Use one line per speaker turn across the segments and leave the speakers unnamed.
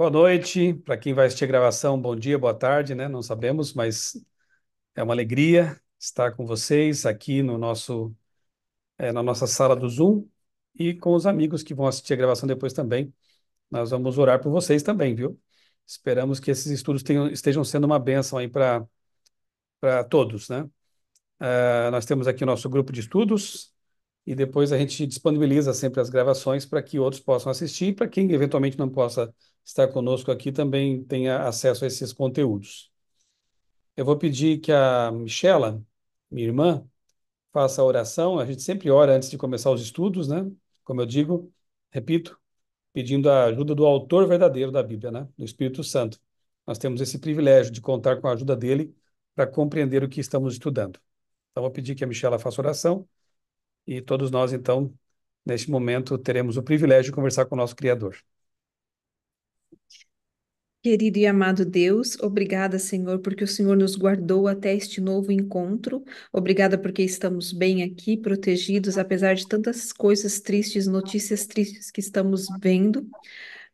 Boa noite. Para quem vai assistir a gravação, bom dia, boa tarde, né? Não sabemos, mas é uma alegria estar com vocês aqui no nosso, é, na nossa sala do Zoom e com os amigos que vão assistir a gravação depois também. Nós vamos orar por vocês também, viu? Esperamos que esses estudos tenham, estejam sendo uma bênção aí para todos, né? Uh, nós temos aqui o nosso grupo de estudos e depois a gente disponibiliza sempre as gravações para que outros possam assistir, para quem eventualmente não possa assistir está conosco aqui também tenha acesso a esses conteúdos. Eu vou pedir que a Michela, minha irmã, faça a oração. A gente sempre ora antes de começar os estudos, né? Como eu digo, repito, pedindo a ajuda do autor verdadeiro da Bíblia, né? Do Espírito Santo. Nós temos esse privilégio de contar com a ajuda dele para compreender o que estamos estudando. Então, vou pedir que a Michela faça oração e todos nós, então, neste momento, teremos o privilégio de conversar com o nosso Criador.
Querido e amado Deus, obrigada, Senhor, porque o Senhor nos guardou até este novo encontro. Obrigada porque estamos bem aqui, protegidos, apesar de tantas coisas tristes, notícias tristes que estamos vendo.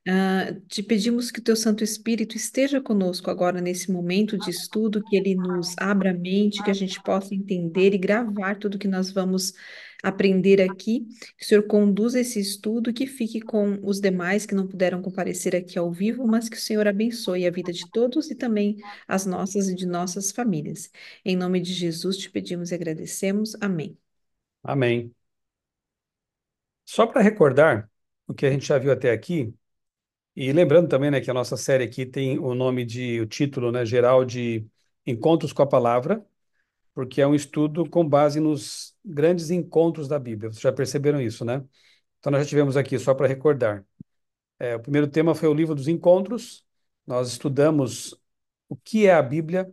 Uh, te pedimos que o teu Santo Espírito esteja conosco agora nesse momento de estudo, que ele nos abra a mente, que a gente possa entender e gravar tudo que nós vamos aprender aqui. Que o Senhor conduza esse estudo, que fique com os demais que não puderam comparecer aqui ao vivo, mas que o Senhor abençoe a vida de todos e também as nossas e de nossas famílias. Em nome de Jesus te pedimos e agradecemos.
Amém. Amém. Só para recordar o que a gente já viu até aqui, e lembrando também, né, que a nossa série aqui tem o nome de, o título, né, geral de Encontros com a Palavra, porque é um estudo com base nos grandes encontros da Bíblia. Vocês já perceberam isso, né? Então nós já tivemos aqui, só para recordar. É, o primeiro tema foi o livro dos encontros. Nós estudamos o que é a Bíblia,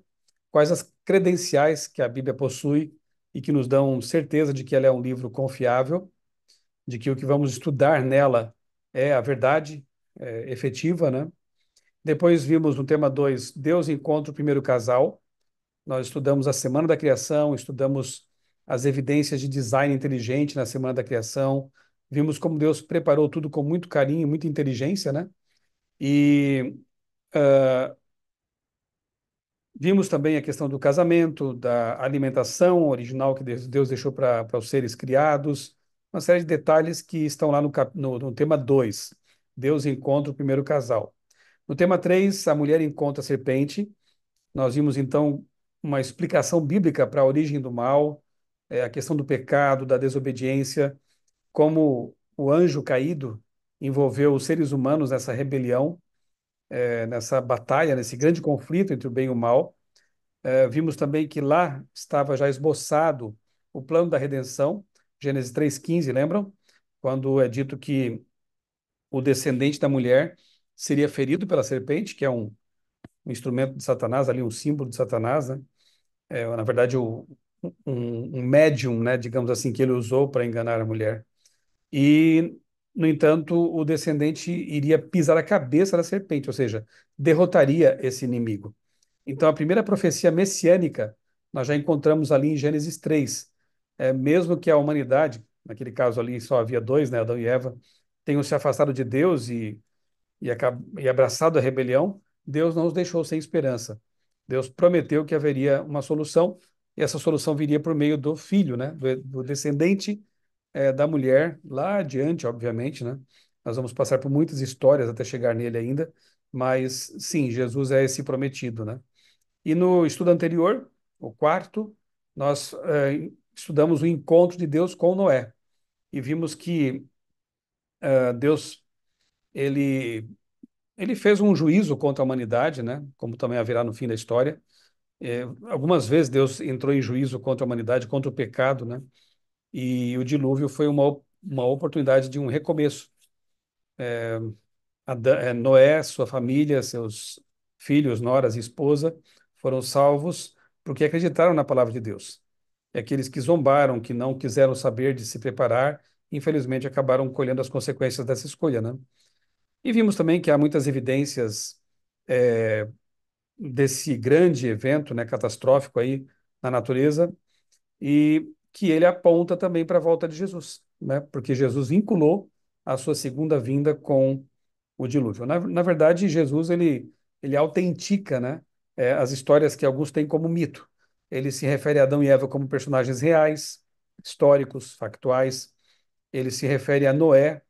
quais as credenciais que a Bíblia possui e que nos dão certeza de que ela é um livro confiável, de que o que vamos estudar nela é a verdade, é, efetiva, né? Depois vimos no tema 2, Deus encontra o primeiro casal. Nós estudamos a Semana da Criação, estudamos as evidências de design inteligente na Semana da Criação, vimos como Deus preparou tudo com muito carinho, muita inteligência, né? E uh, vimos também a questão do casamento, da alimentação original que Deus deixou para os seres criados, uma série de detalhes que estão lá no, no, no tema 2. Deus encontra o primeiro casal. No tema 3, a mulher encontra a serpente. Nós vimos então uma explicação bíblica para a origem do mal, é, a questão do pecado, da desobediência, como o anjo caído envolveu os seres humanos nessa rebelião, é, nessa batalha, nesse grande conflito entre o bem e o mal. É, vimos também que lá estava já esboçado o plano da redenção, Gênesis 3,15, lembram? Quando é dito que o descendente da mulher seria ferido pela serpente, que é um, um instrumento de Satanás, ali um símbolo de Satanás, né? É, na verdade, o, um, um médium, né, digamos assim, que ele usou para enganar a mulher. E, no entanto, o descendente iria pisar a cabeça da serpente, ou seja, derrotaria esse inimigo. Então, a primeira profecia messiânica nós já encontramos ali em Gênesis 3. É, mesmo que a humanidade, naquele caso ali só havia dois, né, Adão e Eva, tenham se afastado de Deus e, e, e abraçado a rebelião, Deus não os deixou sem esperança. Deus prometeu que haveria uma solução, e essa solução viria por meio do filho, né? do, do descendente é, da mulher, lá adiante, obviamente. Né? Nós vamos passar por muitas histórias até chegar nele ainda, mas sim, Jesus é esse prometido. Né? E no estudo anterior, o quarto, nós é, estudamos o encontro de Deus com Noé e vimos que ah, Deus ele ele fez um juízo contra a humanidade, né? Como também haverá no fim da história. É, algumas vezes Deus entrou em juízo contra a humanidade, contra o pecado, né? E o dilúvio foi uma uma oportunidade de um recomeço. É, Adão, é, Noé, sua família, seus filhos, noras e esposa foram salvos porque acreditaram na palavra de Deus. E aqueles que zombaram, que não quiseram saber de se preparar, infelizmente acabaram colhendo as consequências dessa escolha, né? E vimos também que há muitas evidências é, desse grande evento, né, catastrófico aí na natureza, e que ele aponta também para a volta de Jesus, né? Porque Jesus vinculou a sua segunda vinda com o dilúvio. Na, na verdade, Jesus ele ele autentica, né, é, as histórias que alguns têm como mito. Ele se refere a Adão e Eva como personagens reais, históricos, factuais, ele se refere a Noé,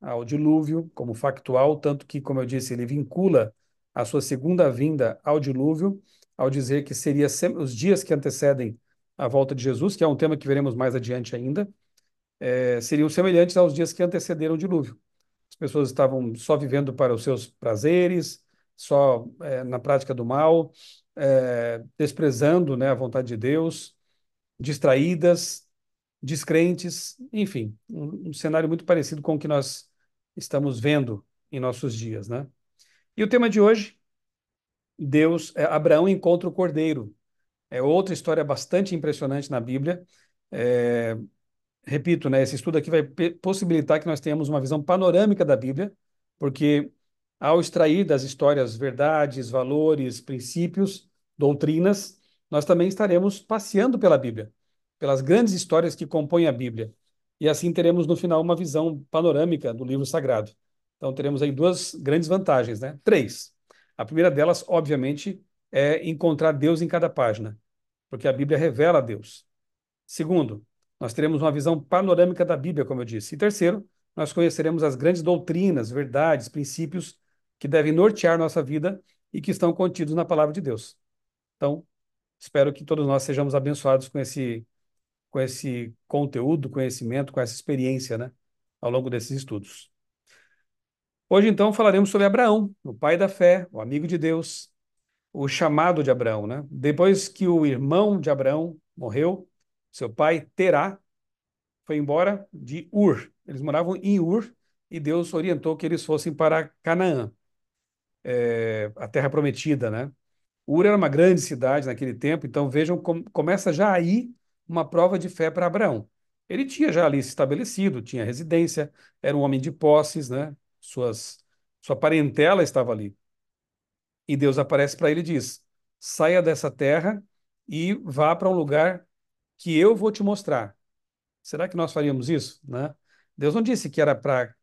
ao dilúvio, como factual, tanto que, como eu disse, ele vincula a sua segunda vinda ao dilúvio, ao dizer que seria os dias que antecedem a volta de Jesus, que é um tema que veremos mais adiante ainda, é, seriam semelhantes aos dias que antecederam o dilúvio. As pessoas estavam só vivendo para os seus prazeres, só é, na prática do mal, é, desprezando né, a vontade de Deus, distraídas, descrentes, enfim, um, um cenário muito parecido com o que nós estamos vendo em nossos dias, né? E o tema de hoje, Deus, é, Abraão encontra o cordeiro. É outra história bastante impressionante na Bíblia. É, repito, né, esse estudo aqui vai possibilitar que nós tenhamos uma visão panorâmica da Bíblia, porque ao extrair das histórias verdades, valores, princípios, doutrinas, nós também estaremos passeando pela Bíblia pelas grandes histórias que compõem a Bíblia. E assim teremos no final uma visão panorâmica do livro sagrado. Então teremos aí duas grandes vantagens, né? Três. A primeira delas, obviamente, é encontrar Deus em cada página, porque a Bíblia revela a Deus. Segundo, nós teremos uma visão panorâmica da Bíblia, como eu disse. E terceiro, nós conheceremos as grandes doutrinas, verdades, princípios que devem nortear nossa vida e que estão contidos na palavra de Deus. Então, espero que todos nós sejamos abençoados com esse com esse conteúdo, conhecimento, com essa experiência, né, ao longo desses estudos. Hoje, então, falaremos sobre Abraão, o pai da fé, o amigo de Deus, o chamado de Abraão, né? Depois que o irmão de Abraão morreu, seu pai Terá foi embora de Ur. Eles moravam em Ur e Deus orientou que eles fossem para Canaã, é, a terra prometida, né? Ur era uma grande cidade naquele tempo, então vejam como começa já aí uma prova de fé para Abraão. Ele tinha já ali se estabelecido, tinha residência, era um homem de posses, né? Suas, sua parentela estava ali. E Deus aparece para ele e diz: saia dessa terra e vá para um lugar que eu vou te mostrar. Será que nós faríamos isso? Né? Deus não disse que era para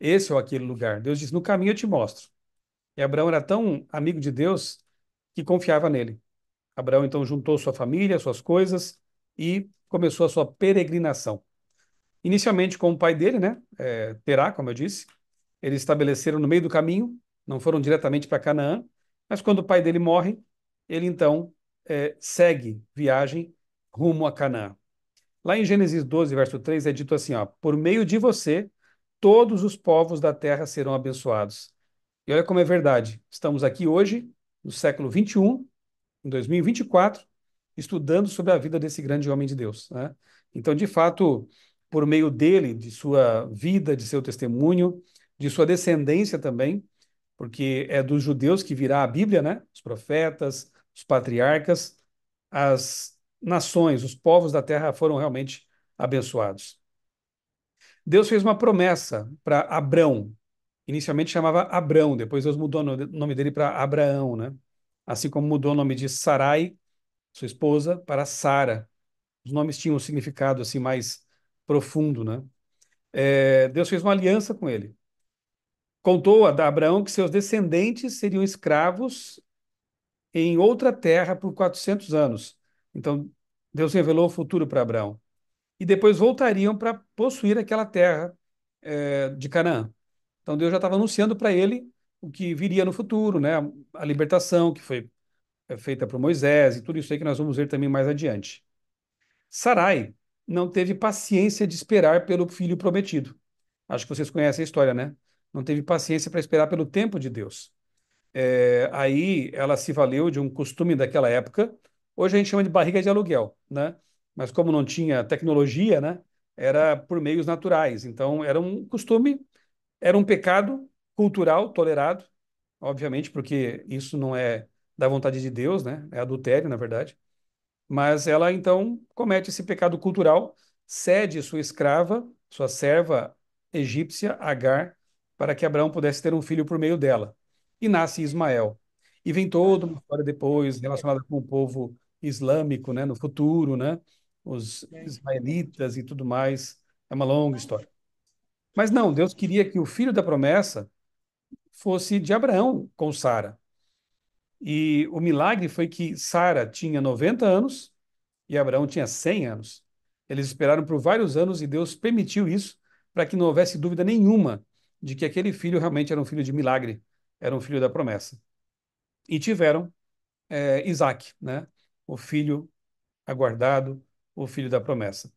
esse ou aquele lugar. Deus disse: no caminho eu te mostro. E Abraão era tão amigo de Deus que confiava nele. Abraão então juntou sua família, suas coisas e começou a sua peregrinação. Inicialmente com o pai dele, né, é, Terá, como eu disse, eles estabeleceram no meio do caminho, não foram diretamente para Canaã, mas quando o pai dele morre, ele então é, segue viagem rumo a Canaã. Lá em Gênesis 12, verso 3, é dito assim: ó, Por meio de você, todos os povos da terra serão abençoados. E olha como é verdade. Estamos aqui hoje, no século 21, em 2024, estudando sobre a vida desse grande homem de Deus. Né? Então, de fato, por meio dele, de sua vida, de seu testemunho, de sua descendência também, porque é dos judeus que virá a Bíblia, né? Os profetas, os patriarcas, as nações, os povos da terra foram realmente abençoados. Deus fez uma promessa para Abrão. Inicialmente chamava Abrão, depois Deus mudou o nome dele para Abraão, né? Assim como mudou o nome de Sarai sua esposa, para Sara. Os nomes tinham um significado assim mais profundo, né? É, Deus fez uma aliança com ele. Contou a Abraão que seus descendentes seriam escravos em outra terra por 400 anos. Então, Deus revelou o futuro para Abraão. E depois voltariam para possuir aquela terra é, de Canaã. Então, Deus já estava anunciando para ele o que viria no futuro, né? a libertação que foi é feita por Moisés e tudo isso aí que nós vamos ver também mais adiante. Sarai não teve paciência de esperar pelo filho prometido. Acho que vocês conhecem a história, né? Não teve paciência para esperar pelo tempo de Deus. É, aí ela se valeu de um costume daquela época. Hoje a gente chama de barriga de aluguel, né? Mas como não tinha tecnologia, né? Era por meios naturais. Então era um costume, era um pecado cultural tolerado, obviamente, porque isso não é da vontade de Deus, né? É adultério, na verdade. Mas ela então comete esse pecado cultural, cede sua escrava, sua serva egípcia, Agar, para que Abraão pudesse ter um filho por meio dela. E nasce Ismael. E vem toda uma história depois relacionada com o povo islâmico, né? No futuro, né? Os ismaelitas e tudo mais. É uma longa história. Mas não, Deus queria que o filho da promessa fosse de Abraão com Sara. E o milagre foi que Sara tinha 90 anos e Abraão tinha 100 anos. Eles esperaram por vários anos e Deus permitiu isso para que não houvesse dúvida nenhuma de que aquele filho realmente era um filho de milagre, era um filho da promessa. E tiveram é, Isaac, né? o filho aguardado, o filho da promessa.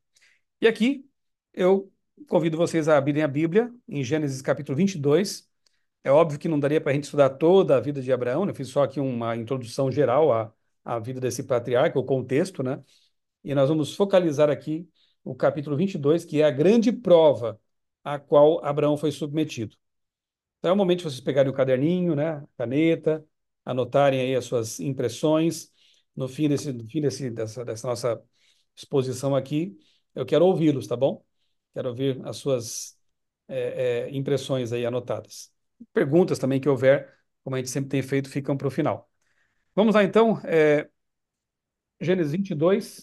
E aqui eu convido vocês a abrirem a Bíblia em Gênesis capítulo 22, é óbvio que não daria para a gente estudar toda a vida de Abraão, né? eu fiz só aqui uma introdução geral à, à vida desse patriarca, o contexto, né? E nós vamos focalizar aqui o capítulo 22, que é a grande prova a qual Abraão foi submetido. Então é o momento de vocês pegarem o caderninho, né, caneta, anotarem aí as suas impressões. No fim, desse, no fim desse, dessa, dessa nossa exposição aqui, eu quero ouvi-los, tá bom? Quero ouvir as suas é, é, impressões aí anotadas perguntas também que houver, como a gente sempre tem feito, ficam para o final. Vamos lá então, é, Gênesis 22.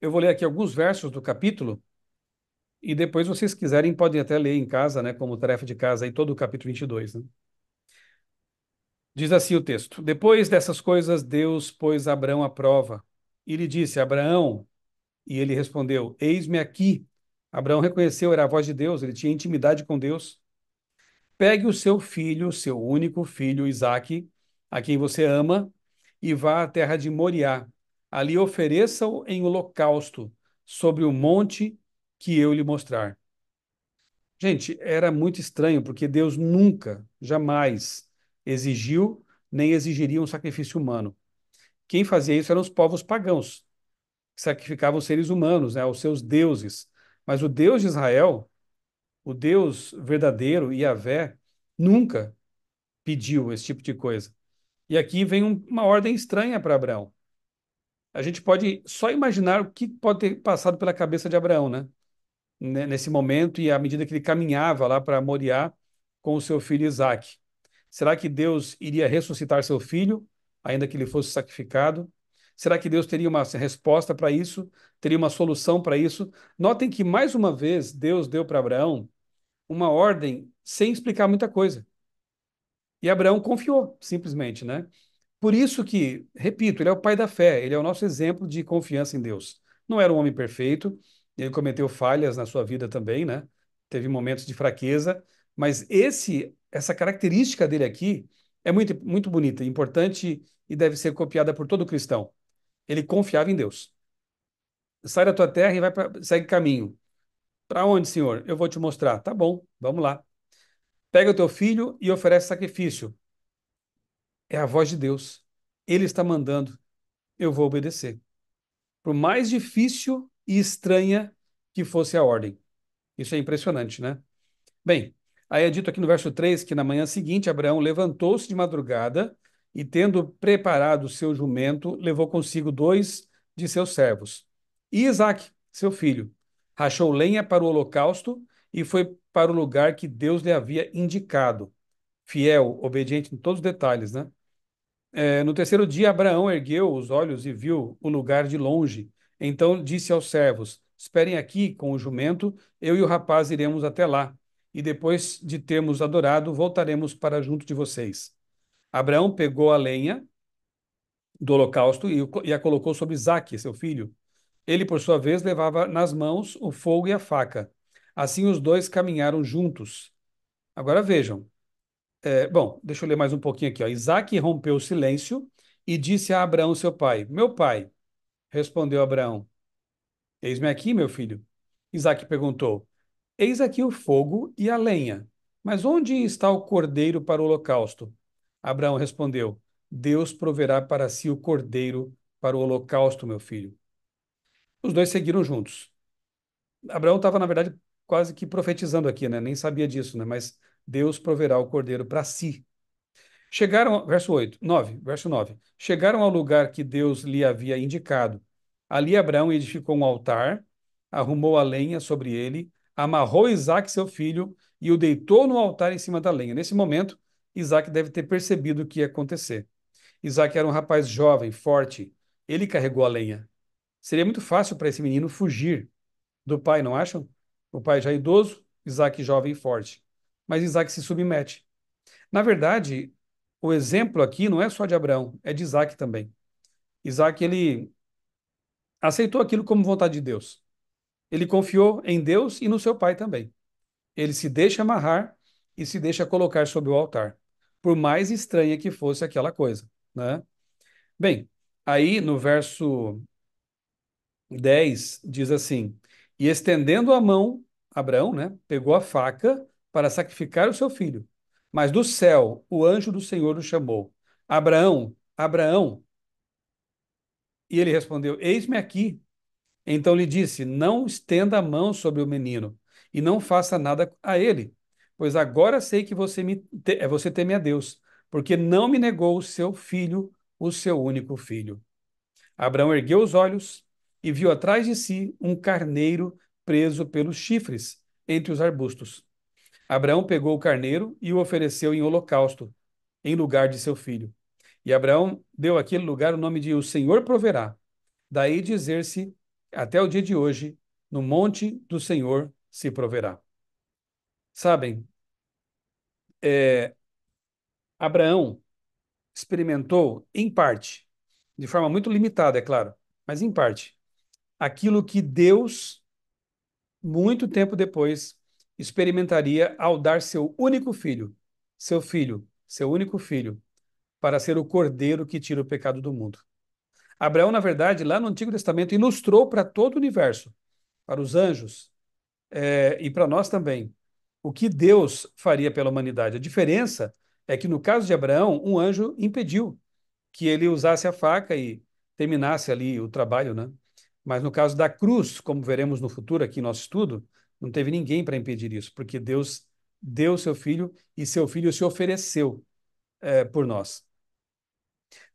Eu vou ler aqui alguns versos do capítulo e depois, vocês quiserem, podem até ler em casa, né, como tarefa de casa, aí todo o capítulo 22. Né? Diz assim o texto: Depois dessas coisas, Deus pôs Abraão à prova e lhe disse: Abraão. E ele respondeu: Eis-me aqui. Abraão reconheceu, era a voz de Deus, ele tinha intimidade com Deus. Pegue o seu filho, seu único filho, Isaac, a quem você ama, e vá à terra de Moriá. Ali ofereça-o em holocausto, sobre o monte que eu lhe mostrar. Gente, era muito estranho, porque Deus nunca, jamais exigiu nem exigiria um sacrifício humano. Quem fazia isso eram os povos pagãos, que sacrificavam seres humanos, né, aos seus deuses. Mas o Deus de Israel o Deus verdadeiro, Yahvé, nunca pediu esse tipo de coisa. E aqui vem um, uma ordem estranha para Abraão. A gente pode só imaginar o que pode ter passado pela cabeça de Abraão, né? né nesse momento e à medida que ele caminhava lá para Moriá com o seu filho Isaque. Será que Deus iria ressuscitar seu filho, ainda que ele fosse sacrificado? Será que Deus teria uma resposta para isso? Teria uma solução para isso? Notem que mais uma vez Deus deu para Abraão uma ordem sem explicar muita coisa. E Abraão confiou, simplesmente, né? Por isso que, repito, ele é o pai da fé, ele é o nosso exemplo de confiança em Deus. Não era um homem perfeito, ele cometeu falhas na sua vida também, né? Teve momentos de fraqueza, mas esse essa característica dele aqui é muito muito bonita, importante e deve ser copiada por todo cristão. Ele confiava em Deus. Sai da tua terra e vai pra, segue caminho. Para onde, senhor? Eu vou te mostrar. Tá bom, vamos lá. Pega o teu filho e oferece sacrifício. É a voz de Deus. Ele está mandando. Eu vou obedecer. Por mais difícil e estranha que fosse a ordem. Isso é impressionante, né? Bem, aí é dito aqui no verso 3 que na manhã seguinte Abraão levantou-se de madrugada e, tendo preparado o seu jumento, levou consigo dois de seus servos e Isaac, seu filho, rachou lenha para o holocausto e foi para o lugar que Deus lhe havia indicado. Fiel, obediente em todos os detalhes, né? É, no terceiro dia, Abraão ergueu os olhos e viu o lugar de longe. Então disse aos servos: Esperem aqui com o jumento, eu e o rapaz iremos até lá. E depois de termos adorado, voltaremos para junto de vocês. Abraão pegou a lenha do holocausto e a colocou sobre Isaque, seu filho, ele, por sua vez, levava nas mãos o fogo e a faca. Assim os dois caminharam juntos. Agora vejam. É, bom, deixa eu ler mais um pouquinho aqui. Ó. Isaac rompeu o silêncio e disse a Abraão, seu pai: Meu pai. Respondeu Abraão: Eis-me aqui, meu filho. Isaac perguntou: Eis aqui o fogo e a lenha. Mas onde está o cordeiro para o holocausto? Abraão respondeu: Deus proverá para si o cordeiro para o holocausto, meu filho. Os dois seguiram juntos. Abraão estava, na verdade, quase que profetizando aqui, né? Nem sabia disso, né? Mas Deus proverá o cordeiro para si. Chegaram, verso 8, 9, verso 9. Chegaram ao lugar que Deus lhe havia indicado. Ali Abraão edificou um altar, arrumou a lenha sobre ele, amarrou Isaac, seu filho, e o deitou no altar em cima da lenha. Nesse momento, Isaac deve ter percebido o que ia acontecer. Isaac era um rapaz jovem, forte. Ele carregou a lenha. Seria muito fácil para esse menino fugir do pai, não acham? O pai já é idoso, Isaac jovem e forte. Mas Isaac se submete. Na verdade, o exemplo aqui não é só de Abraão, é de Isaac também. Isaac, ele aceitou aquilo como vontade de Deus. Ele confiou em Deus e no seu pai também. Ele se deixa amarrar e se deixa colocar sobre o altar, por mais estranha que fosse aquela coisa. Né? Bem, aí no verso 10 diz assim: E estendendo a mão, Abraão, né, pegou a faca para sacrificar o seu filho. Mas do céu, o anjo do Senhor o chamou: Abraão, Abraão. E ele respondeu: Eis-me aqui. Então lhe disse: Não estenda a mão sobre o menino e não faça nada a ele, pois agora sei que você, me, eh, você teme a Deus, porque não me negou o seu filho, o seu único filho. Abraão ergueu os olhos e viu atrás de si um carneiro preso pelos chifres entre os arbustos. Abraão pegou o carneiro e o ofereceu em holocausto, em lugar de seu filho. E Abraão deu àquele lugar o nome de O Senhor Proverá. Daí dizer-se, até o dia de hoje, no monte do Senhor se proverá. Sabem, é, Abraão experimentou, em parte, de forma muito limitada, é claro, mas em parte, aquilo que Deus, muito tempo depois, experimentaria ao dar seu único filho, seu filho, seu único filho, para ser o cordeiro que tira o pecado do mundo. Abraão, na verdade, lá no Antigo Testamento, ilustrou para todo o universo, para os anjos é, e para nós também, o que Deus faria pela humanidade. A diferença é que, no caso de Abraão, um anjo impediu que ele usasse a faca e terminasse ali o trabalho, né? Mas no caso da cruz, como veremos no futuro aqui em nosso estudo, não teve ninguém para impedir isso, porque Deus deu seu filho e seu filho se ofereceu é, por nós.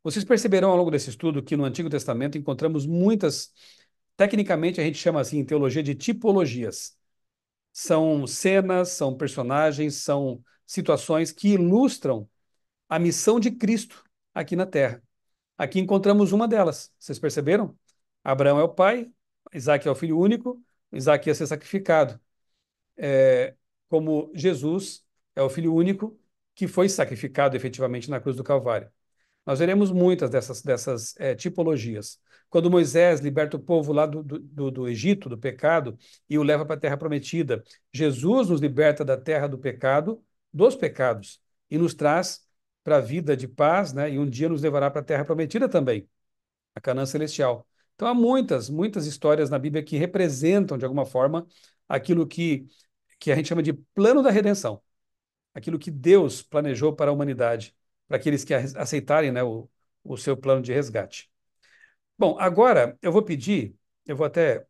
Vocês perceberão ao longo desse estudo que no Antigo Testamento encontramos muitas, tecnicamente a gente chama assim em teologia de tipologias. São cenas, são personagens, são situações que ilustram a missão de Cristo aqui na Terra. Aqui encontramos uma delas. Vocês perceberam? Abraão é o pai, Isaac é o filho único, Isaac ia ser sacrificado. É, como Jesus é o filho único que foi sacrificado efetivamente na cruz do Calvário. Nós veremos muitas dessas, dessas é, tipologias. Quando Moisés liberta o povo lá do, do, do Egito, do pecado, e o leva para a terra prometida, Jesus nos liberta da terra do pecado, dos pecados, e nos traz para a vida de paz, né? e um dia nos levará para a terra prometida também, a Canaã Celestial. Então há muitas, muitas histórias na Bíblia que representam, de alguma forma, aquilo que, que a gente chama de plano da redenção. Aquilo que Deus planejou para a humanidade, para aqueles que aceitarem né, o, o seu plano de resgate. Bom, agora eu vou pedir, eu vou até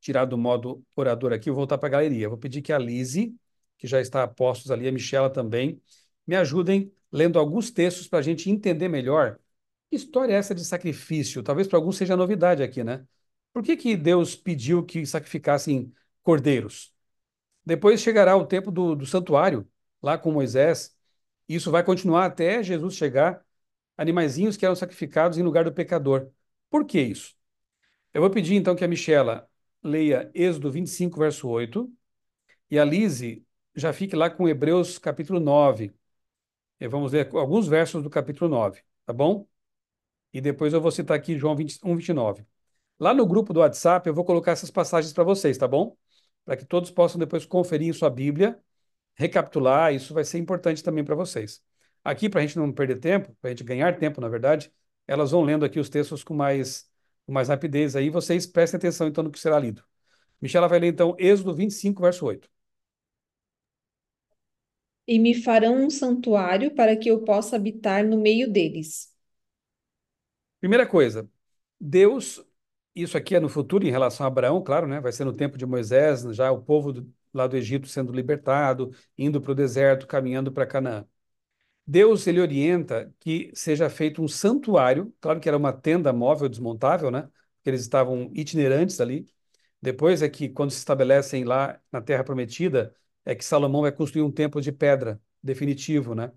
tirar do modo orador aqui e voltar para a galeria. vou pedir que a Lise, que já está a postos ali, a Michela também, me ajudem lendo alguns textos para a gente entender melhor que história é essa de sacrifício? Talvez para alguns seja novidade aqui, né? Por que, que Deus pediu que sacrificassem cordeiros? Depois chegará o tempo do, do santuário, lá com Moisés. E isso vai continuar até Jesus chegar, animaizinhos que eram sacrificados em lugar do pecador. Por que isso? Eu vou pedir então que a Michela leia Êxodo 25, verso 8, e a Lise já fique lá com Hebreus capítulo 9. E vamos ler alguns versos do capítulo 9, tá bom? E depois eu vou citar aqui João 1, 29. Lá no grupo do WhatsApp eu vou colocar essas passagens para vocês, tá bom? Para que todos possam depois conferir em sua Bíblia, recapitular, isso vai ser importante também para vocês. Aqui, para a gente não perder tempo, para a gente ganhar tempo, na verdade, elas vão lendo aqui os textos com mais, com mais rapidez aí, vocês prestem atenção então no que será lido. Michela vai ler então Êxodo 25, verso 8.
E me farão um santuário para que eu possa habitar no meio deles.
Primeira coisa, Deus, isso aqui é no futuro em relação a Abraão, claro, né? Vai ser no tempo de Moisés, já o povo do, lá do Egito sendo libertado, indo para o deserto, caminhando para Canaã. Deus ele orienta que seja feito um santuário, claro que era uma tenda móvel desmontável, né? Porque eles estavam itinerantes ali. Depois é que quando se estabelecem lá na Terra Prometida, é que Salomão vai construir um templo de pedra definitivo, né?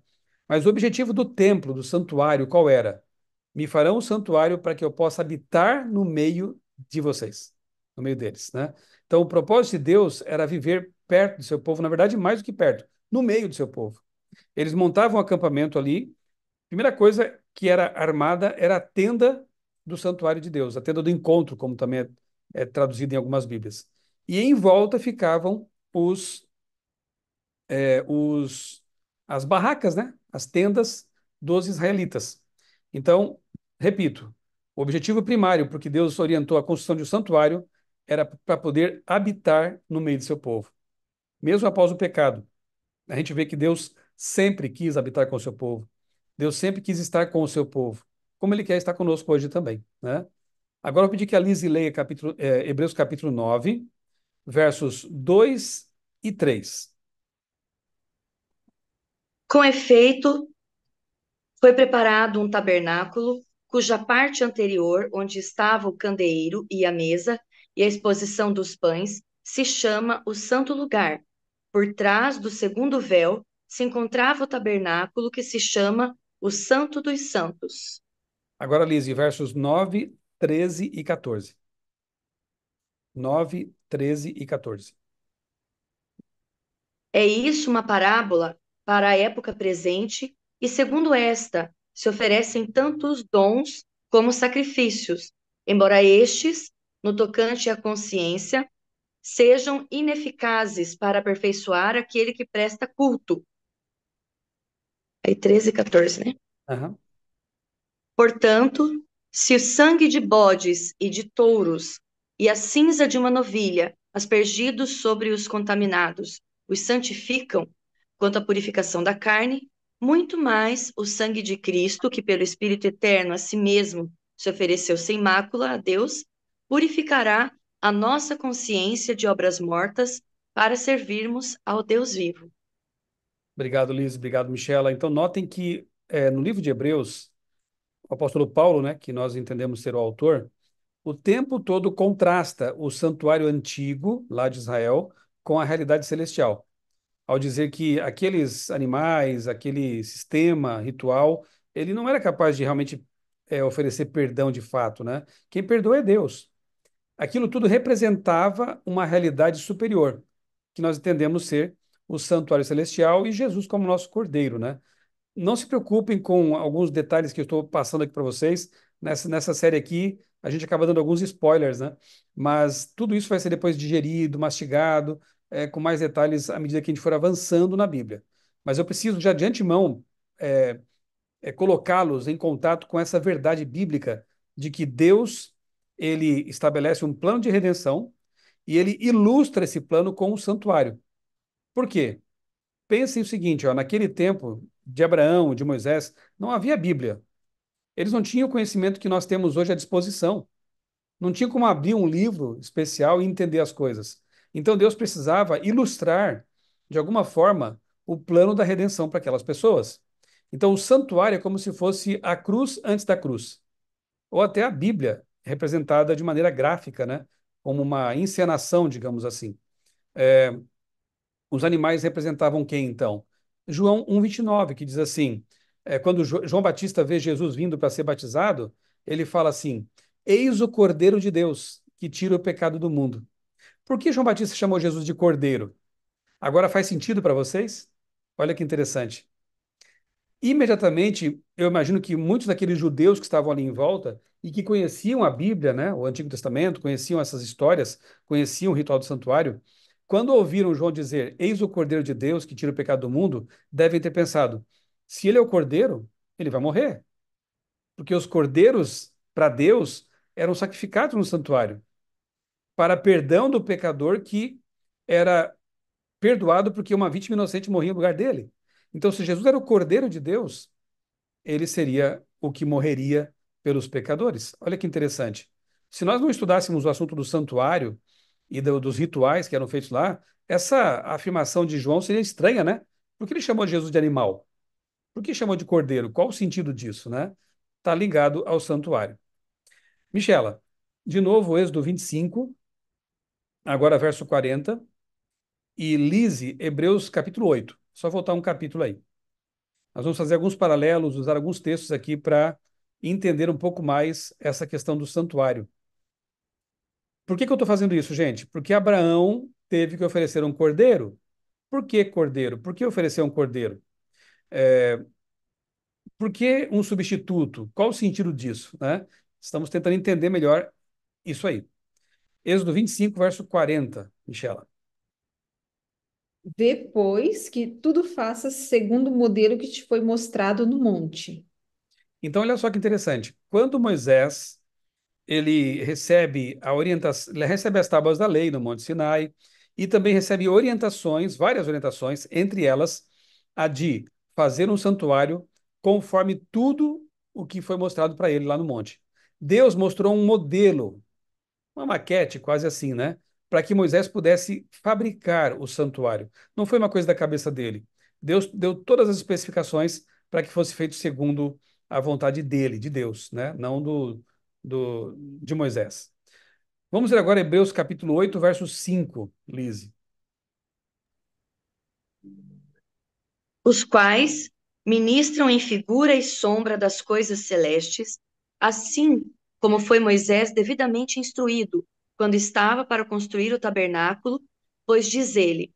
Mas o objetivo do templo, do santuário, qual era? me farão um santuário para que eu possa habitar no meio de vocês, no meio deles, né? Então, o propósito de Deus era viver perto do seu povo, na verdade, mais do que perto, no meio do seu povo. Eles montavam um acampamento ali. Primeira coisa que era armada era a tenda do santuário de Deus, a tenda do encontro, como também é, é traduzido em algumas Bíblias. E em volta ficavam os, é, os as barracas, né? As tendas dos israelitas. Então, Repito, o objetivo primário por que Deus orientou a construção de um santuário era para poder habitar no meio de seu povo. Mesmo após o pecado, a gente vê que Deus sempre quis habitar com o seu povo. Deus sempre quis estar com o seu povo, como ele quer estar conosco hoje também, né? Agora eu pedi que a Liz leia capítulo, é, Hebreus capítulo 9, versos 2 e 3.
Com efeito, foi preparado um tabernáculo cuja parte anterior, onde estava o candeeiro e a mesa e a exposição dos pães, se chama o Santo Lugar. Por trás do segundo véu se encontrava o tabernáculo que se chama o Santo dos Santos.
Agora, Lise, versos 9, 13 e 14. 9, 13 e 14.
É isso uma parábola para a época presente, e segundo esta, se oferecem tanto os dons como sacrifícios, embora estes, no tocante à consciência, sejam ineficazes para aperfeiçoar aquele que presta culto. Aí 13 e 14, né? Uhum. Portanto, se o sangue de bodes e de touros e a cinza de uma novilha, aspergidos sobre os contaminados, os santificam quanto à purificação da carne, muito mais o sangue de Cristo, que pelo Espírito Eterno a si mesmo se ofereceu sem mácula a Deus, purificará a nossa consciência de obras mortas para servirmos ao Deus vivo.
Obrigado, Liz. Obrigado, Michela. Então, notem que é, no livro de Hebreus, o apóstolo Paulo, né, que nós entendemos ser o autor, o tempo todo contrasta o santuário antigo, lá de Israel, com a realidade celestial ao dizer que aqueles animais, aquele sistema ritual, ele não era capaz de realmente é, oferecer perdão de fato, né? Quem perdoa é Deus. Aquilo tudo representava uma realidade superior, que nós entendemos ser o santuário celestial e Jesus como nosso cordeiro, né? Não se preocupem com alguns detalhes que eu estou passando aqui para vocês. Nessa, nessa série aqui, a gente acaba dando alguns spoilers, né? Mas tudo isso vai ser depois digerido, mastigado, é, com mais detalhes à medida que a gente for avançando na Bíblia. Mas eu preciso já de antemão é, é, colocá-los em contato com essa verdade bíblica de que Deus ele estabelece um plano de redenção e ele ilustra esse plano com o santuário. Por quê? Pensem o seguinte, ó, naquele tempo de Abraão, de Moisés, não havia Bíblia. Eles não tinham o conhecimento que nós temos hoje à disposição. Não tinha como abrir um livro especial e entender as coisas. Então Deus precisava ilustrar, de alguma forma, o plano da redenção para aquelas pessoas. Então o santuário é como se fosse a cruz antes da cruz, ou até a Bíblia representada de maneira gráfica, né? Como uma encenação, digamos assim. É, os animais representavam quem então? João 1:29 que diz assim: é, quando João Batista vê Jesus vindo para ser batizado, ele fala assim: Eis o Cordeiro de Deus que tira o pecado do mundo. Por que João Batista chamou Jesus de cordeiro? Agora faz sentido para vocês? Olha que interessante. Imediatamente, eu imagino que muitos daqueles judeus que estavam ali em volta e que conheciam a Bíblia, né, o Antigo Testamento, conheciam essas histórias, conheciam o ritual do santuário, quando ouviram João dizer: Eis o Cordeiro de Deus que tira o pecado do mundo, devem ter pensado: se ele é o cordeiro, ele vai morrer. Porque os cordeiros, para Deus, eram sacrificados no santuário para perdão do pecador que era perdoado porque uma vítima inocente morria no lugar dele. Então, se Jesus era o Cordeiro de Deus, ele seria o que morreria pelos pecadores. Olha que interessante. Se nós não estudássemos o assunto do santuário e do, dos rituais que eram feitos lá, essa afirmação de João seria estranha, né? Por que ele chamou Jesus de animal? Por que chamou de cordeiro? Qual o sentido disso, né? Está ligado ao santuário. Michela, de novo, Êxodo 25, Agora, verso 40. E lise Hebreus capítulo 8. Só voltar um capítulo aí. Nós vamos fazer alguns paralelos, usar alguns textos aqui para entender um pouco mais essa questão do santuário. Por que, que eu estou fazendo isso, gente? Porque Abraão teve que oferecer um cordeiro. Por que cordeiro? Por que oferecer um cordeiro? É... Por que um substituto? Qual o sentido disso? Né? Estamos tentando entender melhor isso aí. Êxodo 25, verso 40, Michela.
Depois que tudo faça segundo o modelo que te foi mostrado no monte.
Então, olha só que interessante. Quando Moisés ele recebe a orientação, recebe as tábuas da lei no Monte Sinai e também recebe orientações, várias orientações, entre elas a de fazer um santuário conforme tudo o que foi mostrado para ele lá no monte. Deus mostrou um modelo uma maquete quase assim, né? Para que Moisés pudesse fabricar o santuário. Não foi uma coisa da cabeça dele. Deus deu todas as especificações para que fosse feito segundo a vontade dele, de Deus, né? Não do, do de Moisés. Vamos ler agora Hebreus capítulo 8, verso 5, Lise.
Os quais ministram em figura e sombra das coisas celestes, assim como foi Moisés devidamente instruído quando estava para construir o tabernáculo, pois diz ele: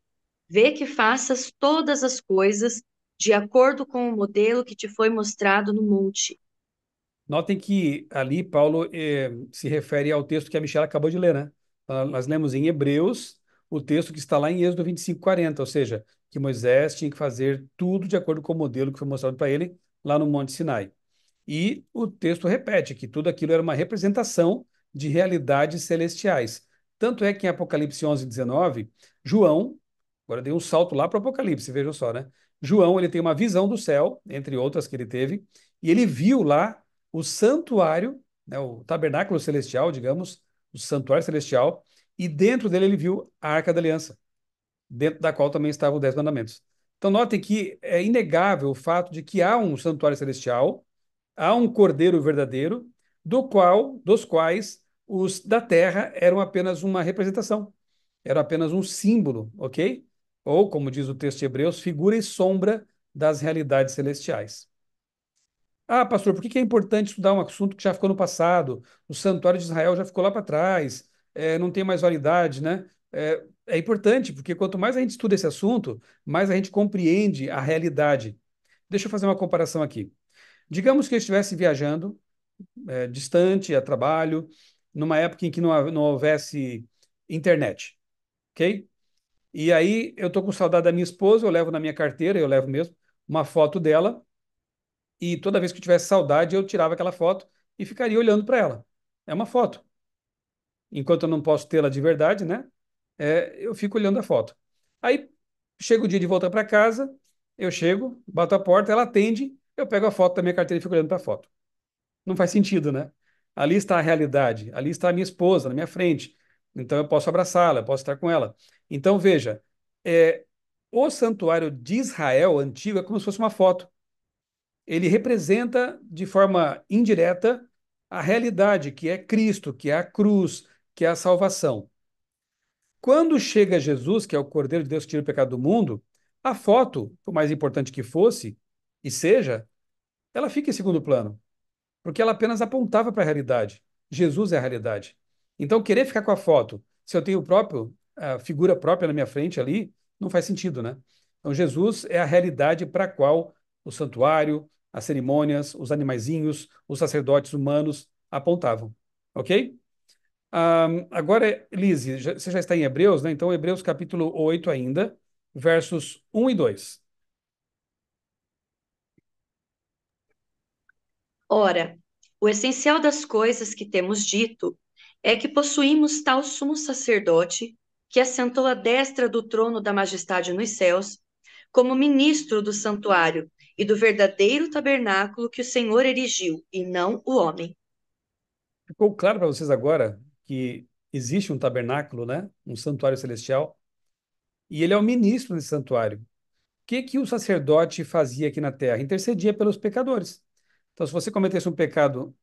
Vê que faças todas as coisas de acordo com o modelo que te foi mostrado no monte.
Notem que ali Paulo eh, se refere ao texto que a Michelle acabou de ler, né? Nós lemos em Hebreus o texto que está lá em Êxodo 25, 40, ou seja, que Moisés tinha que fazer tudo de acordo com o modelo que foi mostrado para ele lá no Monte Sinai. E o texto repete que tudo aquilo era uma representação de realidades celestiais. Tanto é que em Apocalipse 11, 19, João, agora dei um salto lá para o Apocalipse, vejam só, né? João, ele tem uma visão do céu, entre outras que ele teve, e ele viu lá o santuário, né, o tabernáculo celestial, digamos, o santuário celestial, e dentro dele ele viu a Arca da Aliança, dentro da qual também estavam os Dez Mandamentos. Então, notem que é inegável o fato de que há um santuário celestial, há um cordeiro verdadeiro, do qual, dos quais os da terra eram apenas uma representação, era apenas um símbolo, ok? Ou, como diz o texto de Hebreus, figura e sombra das realidades celestiais. Ah, pastor, por que é importante estudar um assunto que já ficou no passado? O santuário de Israel já ficou lá para trás, é, não tem mais validade, né? É, é importante, porque quanto mais a gente estuda esse assunto, mais a gente compreende a realidade. Deixa eu fazer uma comparação aqui. Digamos que eu estivesse viajando, é, distante, a trabalho, numa época em que não, não houvesse internet, ok? E aí eu estou com saudade da minha esposa, eu levo na minha carteira, eu levo mesmo, uma foto dela, e toda vez que eu tivesse saudade, eu tirava aquela foto e ficaria olhando para ela. É uma foto. Enquanto eu não posso tê-la de verdade, né? É, eu fico olhando a foto. Aí chega o dia de voltar para casa, eu chego, bato a porta, ela atende, eu pego a foto da minha carteira e fico olhando para a foto. Não faz sentido, né? Ali está a realidade, ali está a minha esposa na minha frente. Então eu posso abraçá-la, eu posso estar com ela. Então veja, é, o santuário de Israel antigo é como se fosse uma foto. Ele representa de forma indireta a realidade que é Cristo, que é a cruz, que é a salvação. Quando chega Jesus, que é o Cordeiro de Deus que tira o pecado do mundo, a foto, por mais importante que fosse, e seja, ela fica em segundo plano, porque ela apenas apontava para a realidade. Jesus é a realidade. Então, querer ficar com a foto, se eu tenho o próprio, a figura própria na minha frente ali, não faz sentido, né? Então, Jesus é a realidade para a qual o santuário, as cerimônias, os animaizinhos, os sacerdotes humanos apontavam. Ok? Um, agora, Lise, você já está em Hebreus, né? Então, Hebreus capítulo 8 ainda, versos 1 e 2.
Ora, o essencial das coisas que temos dito é que possuímos tal sumo sacerdote que assentou à destra do trono da majestade nos céus, como ministro do santuário e do verdadeiro tabernáculo que o Senhor erigiu, e não o homem.
Ficou claro para vocês agora que existe um tabernáculo, né? Um santuário celestial, e ele é o ministro desse santuário. O que que o sacerdote fazia aqui na terra? Intercedia pelos pecadores. Então, se você cometesse um pecado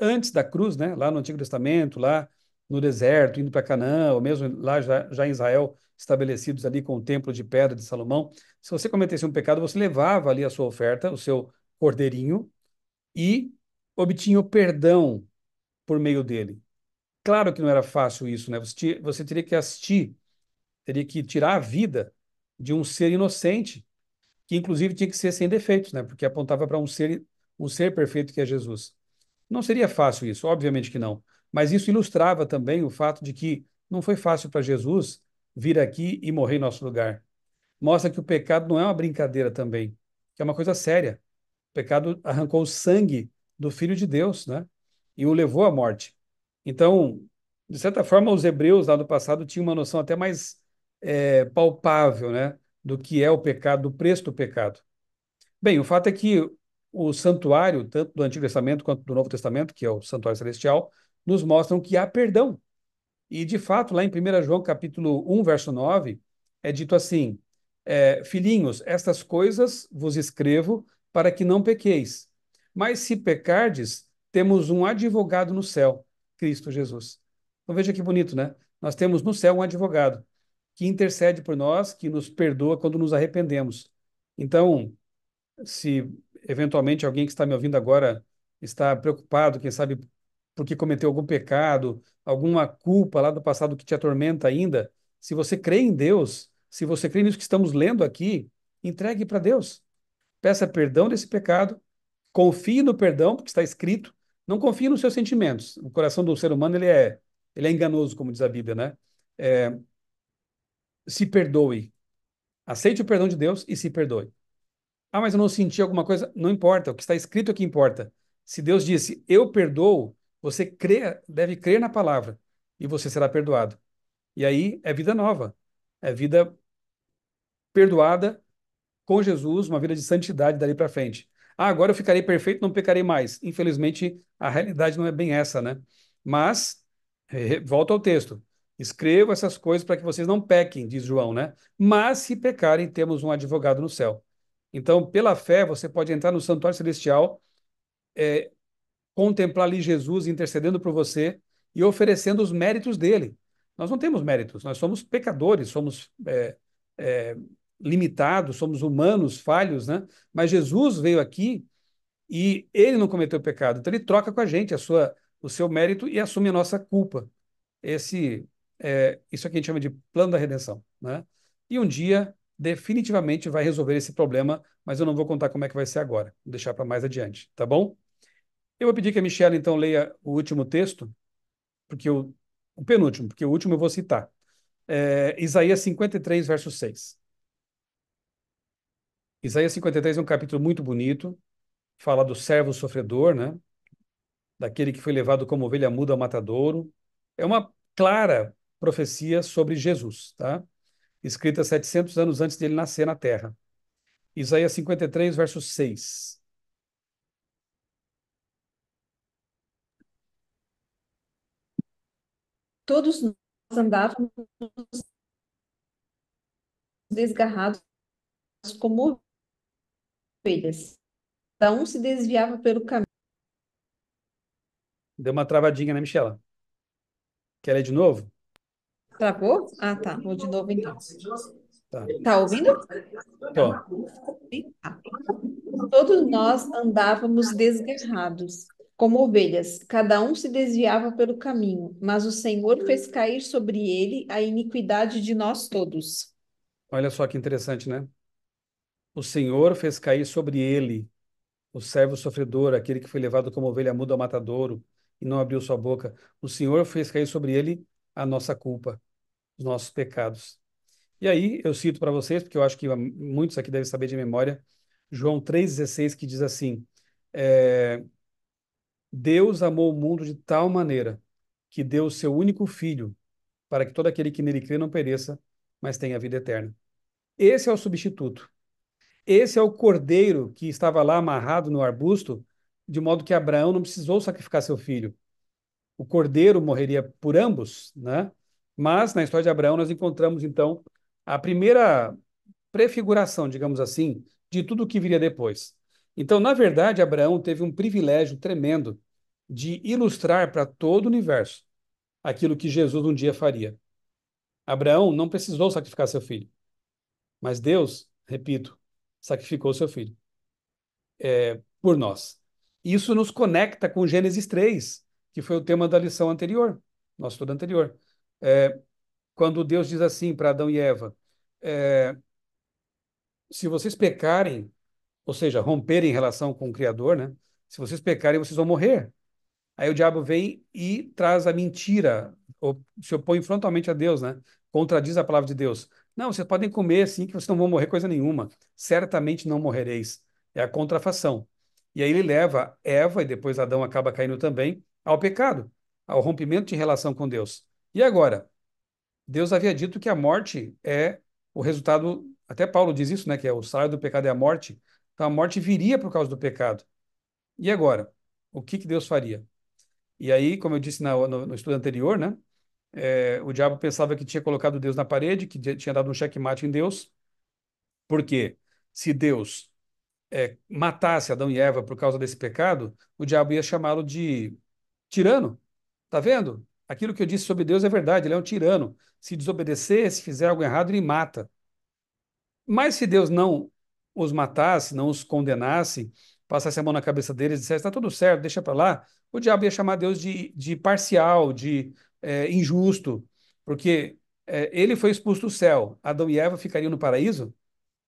antes da cruz, né, lá no Antigo Testamento, lá no deserto, indo para Canaã, ou mesmo lá já, já, em Israel, estabelecidos ali com o templo de pedra de Salomão, se você cometesse um pecado, você levava ali a sua oferta, o seu cordeirinho, e obtinha o perdão por meio dele. Claro que não era fácil isso, né? Você, você teria que assistir, teria que tirar a vida de um ser inocente, que inclusive tinha que ser sem defeitos, né? Porque apontava para um ser o ser perfeito que é Jesus. Não seria fácil isso, obviamente que não, mas isso ilustrava também o fato de que não foi fácil para Jesus vir aqui e morrer em nosso lugar. Mostra que o pecado não é uma brincadeira também, que é uma coisa séria. O pecado arrancou o sangue do Filho de Deus, né? E o levou à morte. Então, de certa forma, os hebreus lá do passado tinham uma noção até mais é, palpável, né? Do que é o pecado, do preço do pecado. Bem, o fato é que o santuário, tanto do Antigo Testamento quanto do Novo Testamento, que é o santuário celestial, nos mostram que há perdão. E, de fato, lá em 1 João capítulo 1, verso 9, é dito assim, é, Filhinhos, estas coisas vos escrevo para que não pequeis. Mas se pecardes, temos um advogado no céu, Cristo Jesus. Então veja que bonito, né? Nós temos no céu um advogado que intercede por nós, que nos perdoa quando nos arrependemos. Então, se eventualmente alguém que está me ouvindo agora está preocupado, quem sabe porque cometeu algum pecado, alguma culpa lá do passado que te atormenta ainda, se você crê em Deus, se você crê nisso que estamos lendo aqui, entregue para Deus. Peça perdão desse pecado, confie no perdão, porque está escrito, não confie nos seus sentimentos. O coração do ser humano ele é, ele é enganoso, como diz a Bíblia, né? É, se perdoe. Aceite o perdão de Deus e se perdoe. Ah, mas eu não senti alguma coisa. Não importa, o que está escrito é que importa. Se Deus disse, eu perdoo, você crê, deve crer na palavra e você será perdoado. E aí é vida nova, é vida perdoada com Jesus, uma vida de santidade dali para frente. Ah, agora eu ficarei perfeito, não pecarei mais. Infelizmente, a realidade não é bem essa, né? Mas, eh, volta ao texto. Escrevo essas coisas para que vocês não pequem, diz João, né? Mas se pecarem, temos um advogado no céu, então, pela fé, você pode entrar no santuário celestial, é, contemplar ali Jesus intercedendo por você e oferecendo os méritos dele. Nós não temos méritos, nós somos pecadores, somos é, é, limitados, somos humanos, falhos, né? Mas Jesus veio aqui e ele não cometeu pecado, então ele troca com a gente a sua, o seu mérito e assume a nossa culpa. Esse, é, isso aqui a gente chama de plano da redenção, né? E um dia definitivamente vai resolver esse problema, mas eu não vou contar como é que vai ser agora. Vou deixar para mais adiante, tá bom? Eu vou pedir que a Michelle, então, leia o último texto, porque eu, o penúltimo, porque o último eu vou citar. É, Isaías 53, verso 6. Isaías 53 é um capítulo muito bonito, fala do servo sofredor, né? daquele que foi levado como ovelha muda ao matadouro. É uma clara profecia sobre Jesus. Tá? escrita 700 anos antes dele nascer na terra. Isaías 53, verso 6.
Todos nós andávamos desgarrados como ovelhas. Cada um se desviava pelo caminho.
Deu uma travadinha, né, Michela? Quer ler de novo?
Travou? Ah, tá. Vou de novo então. Tá, tá ouvindo?
Tô. Tá.
Todos nós andávamos desgarrados, como ovelhas, cada um se desviava pelo caminho, mas o Senhor fez cair sobre ele a iniquidade de nós todos.
Olha só que interessante, né? O Senhor fez cair sobre ele o servo sofredor, aquele que foi levado como ovelha muda ao matadouro e não abriu sua boca. O Senhor fez cair sobre ele a nossa culpa os nossos pecados. E aí eu cito para vocês, porque eu acho que muitos aqui devem saber de memória, João 3,16, que diz assim: é, Deus amou o mundo de tal maneira que deu o seu único filho, para que todo aquele que nele crê não pereça, mas tenha vida eterna. Esse é o substituto. Esse é o cordeiro que estava lá amarrado no arbusto, de modo que Abraão não precisou sacrificar seu filho. O cordeiro morreria por ambos, né? Mas na história de Abraão nós encontramos então a primeira prefiguração, digamos assim, de tudo o que viria depois. Então, na verdade, Abraão teve um privilégio tremendo de ilustrar para todo o universo aquilo que Jesus um dia faria. Abraão não precisou sacrificar seu filho, mas Deus, repito, sacrificou seu filho é, por nós. Isso nos conecta com Gênesis 3, que foi o tema da lição anterior, nosso estudo anterior. É, quando Deus diz assim para Adão e Eva: é, se vocês pecarem, ou seja, romperem relação com o Criador, né? se vocês pecarem, vocês vão morrer. Aí o diabo vem e traz a mentira, ou se opõe frontalmente a Deus, né? contradiz a palavra de Deus. Não, vocês podem comer assim que vocês não vão morrer coisa nenhuma. Certamente não morrereis. É a contrafação. E aí ele leva Eva, e depois Adão acaba caindo também, ao pecado, ao rompimento de relação com Deus. E agora? Deus havia dito que a morte é o resultado, até Paulo diz isso, né, que é o salário do pecado é a morte. Então a morte viria por causa do pecado. E agora? O que, que Deus faria? E aí, como eu disse na, no, no, estudo anterior, né, é, o diabo pensava que tinha colocado Deus na parede, que tinha dado um checkmate em Deus, porque se Deus é, matasse Adão e Eva por causa desse pecado, o diabo ia chamá-lo de tirano. Tá vendo? Aquilo que eu disse sobre Deus é verdade, ele é um tirano. Se desobedecer, se fizer algo errado, ele mata. Mas se Deus não os matasse, não os condenasse, passasse a mão na cabeça deles e dissesse, está tudo certo, deixa para lá, o diabo ia chamar Deus de, de parcial, de é, injusto, porque é, ele foi expulso do céu, Adão e Eva ficariam no paraíso?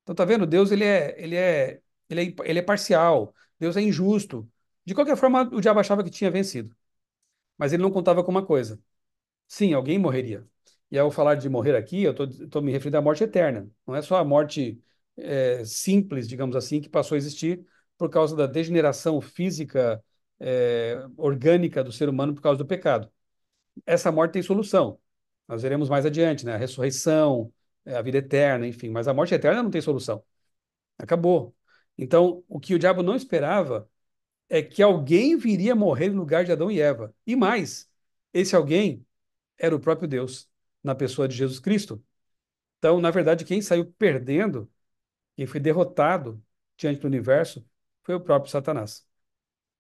Então tá vendo, Deus ele é, ele é, ele é, ele é parcial, Deus é injusto. De qualquer forma, o diabo achava que tinha vencido. Mas ele não contava com uma coisa. Sim, alguém morreria. E ao falar de morrer aqui, eu estou me referindo à morte eterna. Não é só a morte é, simples, digamos assim, que passou a existir por causa da degeneração física é, orgânica do ser humano por causa do pecado. Essa morte tem solução. Nós veremos mais adiante, né? A ressurreição, é, a vida eterna, enfim. Mas a morte eterna não tem solução. Acabou. Então, o que o diabo não esperava é que alguém viria morrer no lugar de Adão e Eva. E mais, esse alguém era o próprio Deus, na pessoa de Jesus Cristo. Então, na verdade, quem saiu perdendo, quem foi derrotado diante do universo, foi o próprio Satanás.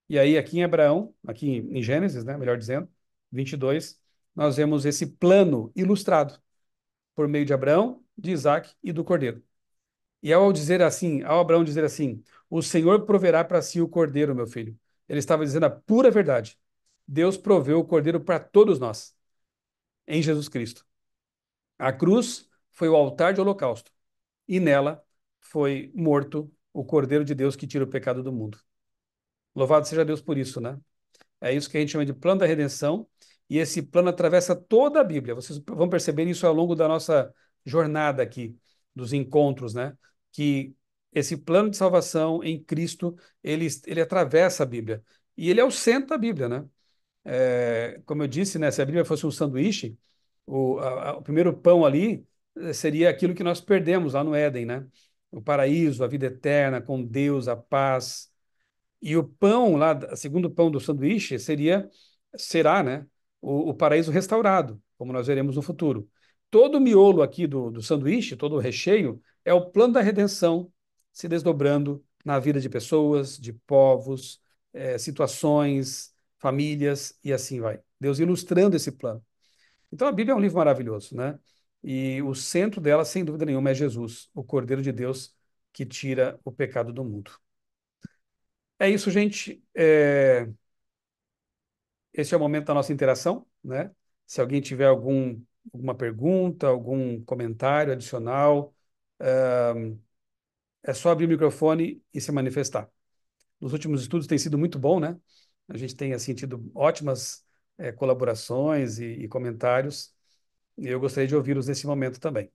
E aí, aqui em Abraão, aqui em Gênesis, né, melhor dizendo, 22, nós vemos esse plano ilustrado por meio de Abraão, de Isaac e do Cordeiro. E ao dizer assim, ao Abraão dizer assim, o Senhor proverá para si o cordeiro, meu filho. Ele estava dizendo a pura verdade. Deus proveu o cordeiro para todos nós, em Jesus Cristo. A cruz foi o altar de holocausto, e nela foi morto o cordeiro de Deus que tira o pecado do mundo. Louvado seja Deus por isso, né? É isso que a gente chama de plano da redenção, e esse plano atravessa toda a Bíblia. Vocês vão perceber isso ao longo da nossa jornada aqui, dos encontros, né? Que esse plano de salvação em Cristo, ele, ele atravessa a Bíblia. E ele é o centro da Bíblia, né? É, como eu disse, né, se a Bíblia fosse um sanduíche, o, a, o, primeiro pão ali eh, seria aquilo que nós perdemos lá no Éden, né? O paraíso, a vida eterna com Deus, a paz. E o pão lá, o segundo pão do sanduíche seria, será, né? O, o, paraíso restaurado, como nós veremos no futuro. Todo o miolo aqui do, do sanduíche, todo o recheio, é o plano da redenção se desdobrando na vida de pessoas, de povos, é, situações, famílias e assim vai. Deus ilustrando esse plano. Então a Bíblia é um livro maravilhoso, né? E o centro dela, sem dúvida nenhuma, é Jesus, o Cordeiro de Deus que tira o pecado do mundo. É isso, gente. É... Esse é o momento da nossa interação, né? Se alguém tiver algum, alguma pergunta, algum comentário adicional, é só abrir o microfone e se manifestar. Nos últimos estudos tem sido muito bom, né? A gente tem assim, tido ótimas é, colaborações e, e comentários. E eu gostaria de ouvi-los nesse momento também.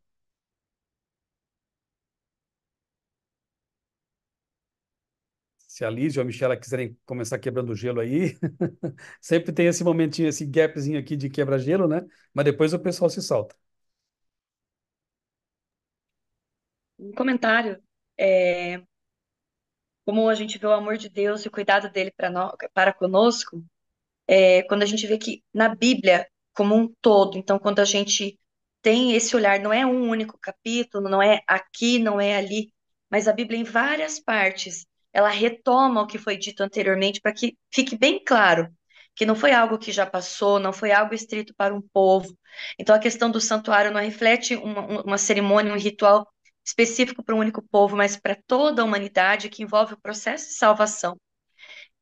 se a Liz ou a Michela quiserem começar quebrando o gelo aí, sempre tem esse momentinho, esse gapzinho aqui de quebra-gelo, né? Mas depois o pessoal se solta.
Um comentário é, como a gente vê o amor de Deus e o cuidado dele para nós, para conosco, é, quando a gente vê que na Bíblia como um todo, então quando a gente tem esse olhar, não é um único capítulo, não é aqui, não é ali, mas a Bíblia em várias partes, ela retoma o que foi dito anteriormente para que fique bem claro que não foi algo que já passou, não foi algo estrito para um povo. Então a questão do santuário não reflete uma, uma cerimônia, um ritual específico para um único povo, mas para toda a humanidade, que envolve o processo de salvação.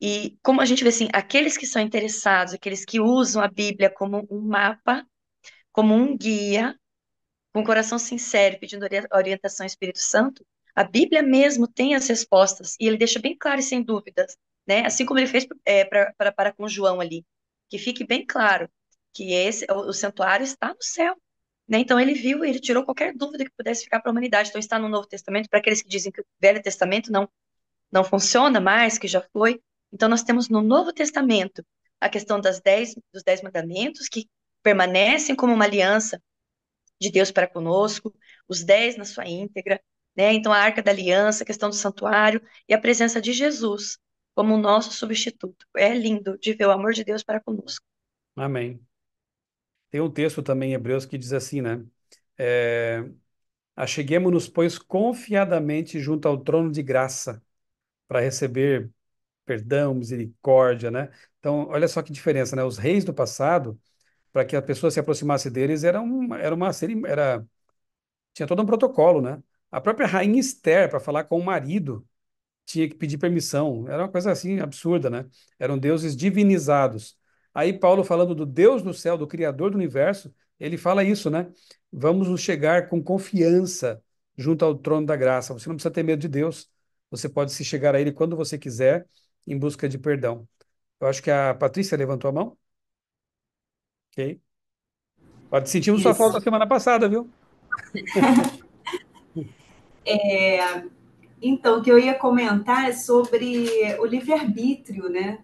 E como a gente vê assim, aqueles que são interessados, aqueles que usam a Bíblia como um mapa, como um guia, com coração sincero, pedindo orientação ao Espírito Santo, a Bíblia mesmo tem as respostas e ele deixa bem claro e sem dúvidas, né? Assim como ele fez é, para com João ali, que fique bem claro que esse o santuário está no céu, né? Então ele viu e ele tirou qualquer dúvida que pudesse ficar para a humanidade. Então está no Novo Testamento, para aqueles que dizem que o Velho Testamento não, não funciona mais, que já foi. Então nós temos no Novo Testamento a questão das dez, dos dez mandamentos que permanecem como uma aliança de Deus para conosco, os dez na sua íntegra, né? Então a Arca da Aliança, a questão do santuário e a presença de Jesus como nosso substituto. É lindo de ver o amor de Deus para conosco.
Amém. Tem um texto também em Hebreus que diz assim, né? É, Acheguemos-nos, pois, confiadamente junto ao trono de graça para receber perdão, misericórdia, né? Então, olha só que diferença, né? Os reis do passado, para que a pessoa se aproximasse deles, era, um, era uma era tinha todo um protocolo, né? A própria rainha Esther, para falar com o marido, tinha que pedir permissão. Era uma coisa assim absurda, né? Eram deuses divinizados. Aí Paulo falando do Deus do céu, do Criador do universo, ele fala isso, né? Vamos nos chegar com confiança junto ao trono da graça. Você não precisa ter medo de Deus. Você pode se chegar a ele quando você quiser em busca de perdão. Eu acho que a Patrícia levantou a mão. Ok. Pode sentir sua falta semana passada, viu?
é, então, o que eu ia comentar é sobre o livre-arbítrio, né?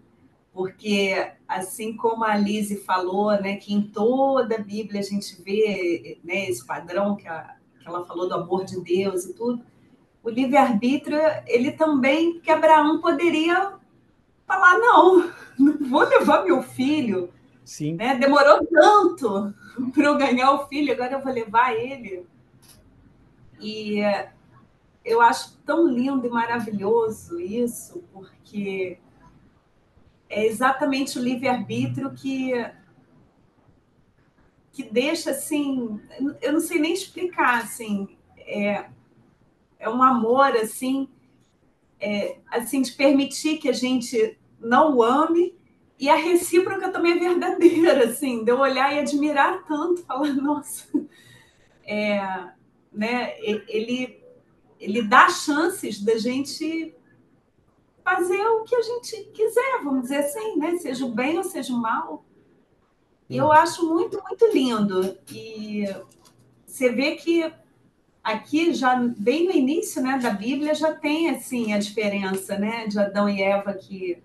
porque assim como a Lise falou, né, que em toda a Bíblia a gente vê né, esse padrão que, a, que ela falou do amor de Deus e tudo, o livre-arbítrio, ele também, que Abraão poderia falar, não, não vou levar meu filho, Sim. Né? Demorou tanto para eu ganhar o filho, agora eu vou levar ele. E eu acho tão lindo e maravilhoso isso, porque é exatamente o livre-arbítrio que que deixa assim, eu não sei nem explicar assim, é, é um amor assim, é, assim de permitir que a gente não o ame e a recíproca também é verdadeira assim, de eu olhar e admirar tanto, falar nossa, é, né? Ele ele dá chances da gente fazer o que a gente quiser, vamos dizer assim, né? Seja o bem ou seja o mal. E eu hum. acho muito, muito lindo. E você vê que aqui, já bem no início né, da Bíblia, já tem assim a diferença né, de Adão e Eva que,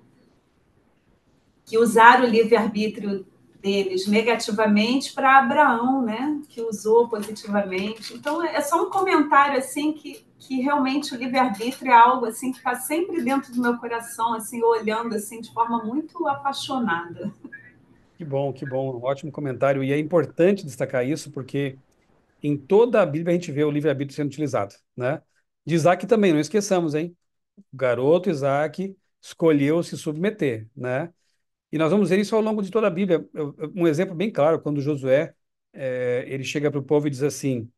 que usaram o livre-arbítrio deles negativamente para Abraão, né, que usou positivamente. Então, é só um comentário assim que que realmente o livre-arbítrio é algo assim que está sempre dentro do meu coração, assim, olhando assim de forma muito apaixonada.
Que bom, que bom, ótimo comentário. E é importante destacar isso porque em toda a Bíblia a gente vê o livre-arbítrio sendo utilizado, né? De Isaac também, não esqueçamos, hein? O garoto Isaac escolheu se submeter, né? E nós vamos ver isso ao longo de toda a Bíblia. Um exemplo bem claro, quando Josué, é, ele chega para o povo e diz assim,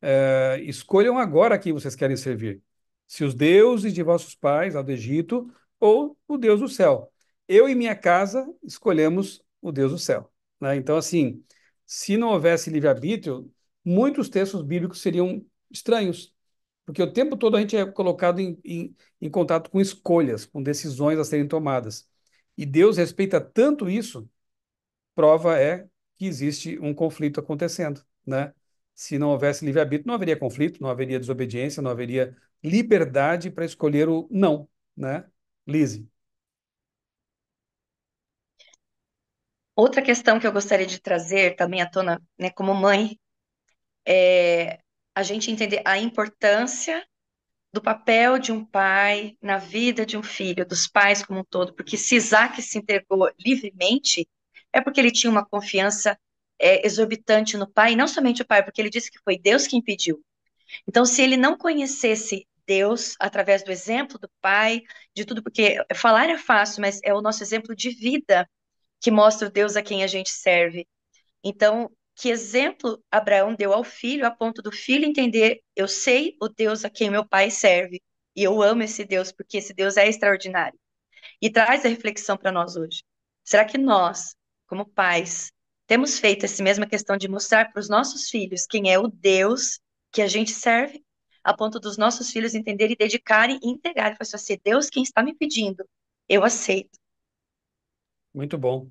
é, escolham agora quem vocês querem servir. Se os deuses de vossos pais, ao do Egito, ou o Deus do céu. Eu e minha casa escolhemos o Deus do céu. Né? Então, assim, se não houvesse livre-arbítrio, muitos textos bíblicos seriam estranhos, porque o tempo todo a gente é colocado em, em, em, contato com escolhas, com decisões a serem tomadas. E Deus respeita tanto isso, prova é que existe um conflito acontecendo, né? se não houvesse livre-arbítrio, não haveria conflito, não haveria desobediência, não haveria liberdade para escolher o não, né? Lise.
Outra questão que eu gostaria de trazer também à tona, né, como mãe, é a gente entender a importância do papel de um pai na vida de um filho, dos pais como um todo, porque se Isaac se entregou livremente, é porque ele tinha uma confiança é, exorbitante no Pai, não somente o Pai, porque ele disse que foi Deus quem pediu. Então, se ele não conhecesse Deus através do exemplo do Pai, de tudo, porque falar é fácil, mas é o nosso exemplo de vida que mostra o Deus a quem a gente serve. Então, que exemplo Abraão deu ao filho a ponto do filho entender: eu sei o Deus a quem meu pai serve e eu amo esse Deus porque esse Deus é extraordinário. E traz a reflexão para nós hoje. Será que nós, como pais, temos feito essa mesma questão de mostrar para os nossos filhos quem é o Deus que a gente serve, a ponto dos nossos filhos entenderem, dedicarem e entregarem para assim, ser Deus quem está me pedindo, eu aceito.
Muito bom.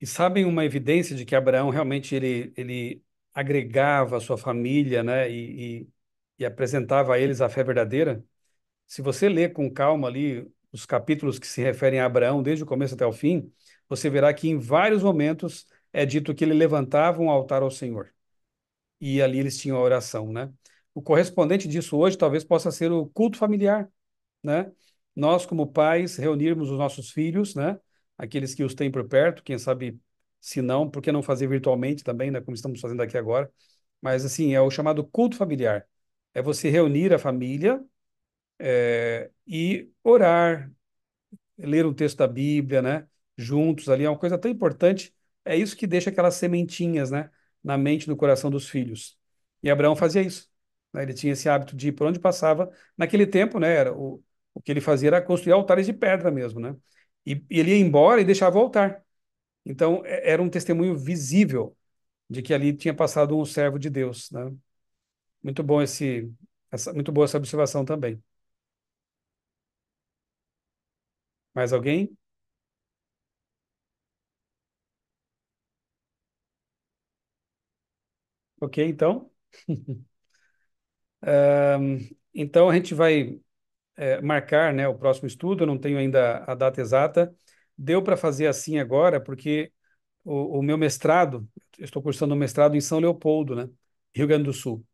E sabem uma evidência de que Abraão realmente ele, ele agregava a sua família né, e, e, e apresentava a eles a fé verdadeira? Se você ler com calma ali os capítulos que se referem a Abraão, desde o começo até o fim, você verá que em vários momentos é dito que ele levantava um altar ao Senhor. E ali eles tinham a oração, né? O correspondente disso hoje talvez possa ser o culto familiar, né? Nós, como pais, reunirmos os nossos filhos, né? Aqueles que os têm por perto, quem sabe se não, por que não fazer virtualmente também, né? Como estamos fazendo aqui agora. Mas, assim, é o chamado culto familiar. É você reunir a família é, e orar, ler um texto da Bíblia, né? Juntos ali. É uma coisa tão importante é isso que deixa aquelas sementinhas, né? Na mente, no coração dos filhos. E Abraão fazia isso. Né? Ele tinha esse hábito de ir por onde passava. Naquele tempo, né? Era, o, o que ele fazia era construir altares de pedra mesmo, né? E, e ele ia embora e deixava o altar. Então, é, era um testemunho visível de que ali tinha passado um servo de Deus, né? Muito bom esse, essa, muito boa essa observação também. Mais alguém? Ok, então? então, a gente vai eh, marcar, né, o próximo estudo. Eu não tenho ainda a data exata. Deu para fazer assim agora, porque o, o meu mestrado, estou cursando um mestrado em São Leopoldo, né, Rio Grande do Sul.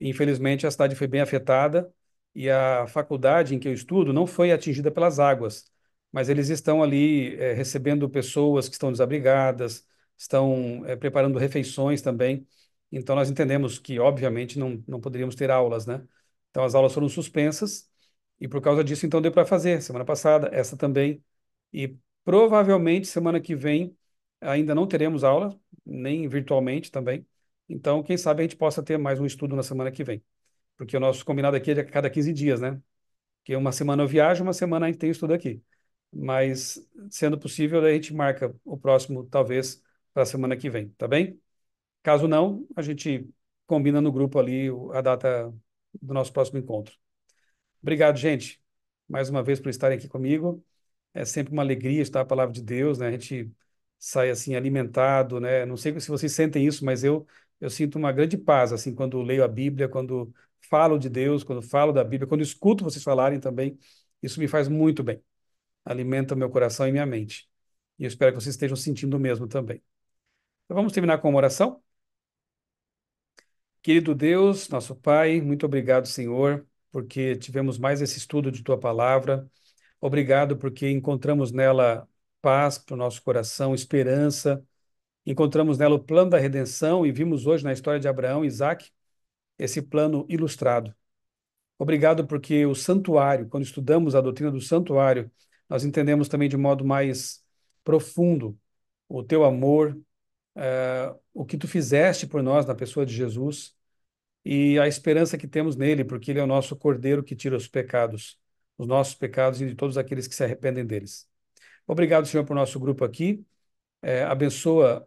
Infelizmente, a cidade foi bem afetada e a faculdade em que eu estudo não foi atingida pelas águas, mas eles estão ali eh, recebendo pessoas que estão desabrigadas, estão eh, preparando refeições também. Então, nós entendemos que, obviamente, não, não poderíamos ter aulas, né? Então, as aulas foram suspensas e, por causa disso, então, deu para fazer semana passada, essa também. E provavelmente, semana que vem, ainda não teremos aula, nem virtualmente também. Então, quem sabe a gente possa ter mais um estudo na semana que vem. Porque o nosso combinado aqui é de cada 15 dias, né? Que uma semana eu viajo, uma semana a gente tem estudo aqui. Mas, sendo possível, a gente marca o próximo, talvez, para a semana que vem, tá bem? Caso não, a gente combina no grupo ali a data do nosso próximo encontro. Obrigado, gente, mais uma vez por estarem aqui comigo. É sempre uma alegria estar a palavra de Deus, né? A gente sai assim alimentado, né? Não sei se vocês sentem isso, mas eu eu sinto uma grande paz assim quando leio a Bíblia, quando falo de Deus, quando falo da Bíblia, quando escuto vocês falarem também, isso me faz muito bem. Alimenta meu coração e minha mente. E eu espero que vocês estejam sentindo o mesmo também. Então vamos terminar com uma oração. Querido Deus, nosso Pai, muito obrigado, Senhor, porque tivemos mais esse estudo de tua palavra. Obrigado porque encontramos nela paz para o nosso coração, esperança. Encontramos nela o plano da redenção e vimos hoje na história de Abraão e Isaac esse plano ilustrado. Obrigado porque o santuário, quando estudamos a doutrina do santuário, nós entendemos também de modo mais profundo o teu amor, eh, o que tu fizeste por nós na pessoa de Jesus e a esperança que temos nele, porque ele é o nosso cordeiro que tira os pecados, os nossos pecados e de todos aqueles que se arrependem deles. Obrigado, Senhor, por nosso grupo aqui. É, abençoa